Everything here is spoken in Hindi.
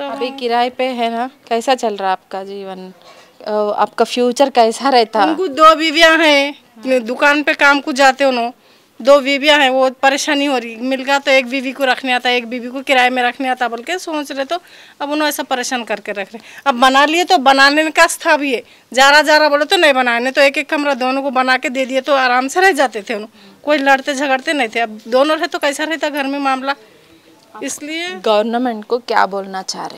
तो अभी किराए पे है ना कैसा चल रहा आपका जीवन आपका फ्यूचर कैसा रहता उनको दो बीविया है दुकान पे काम को जाते हो दो बीबिया है वो परेशानी हो रही मिल गया तो एक बीवी को रखने आता एक बीवी को किराए में रखने आता बोल के सोच रहे तो अब उन्होंने ऐसा परेशान करके रख रहे अब बना लिए तो बनाने का था भी है जारा जारा बोले तो नहीं बनाने तो एक एक कमरा दोनों को बना के दे दिए तो आराम से रह जाते थे उन्होंने कोई लड़ते झगड़ते नहीं थे अब दोनों रहे तो कैसा रहता घर में मामला इसलिए गवर्नमेंट को क्या बोलना चाह रहे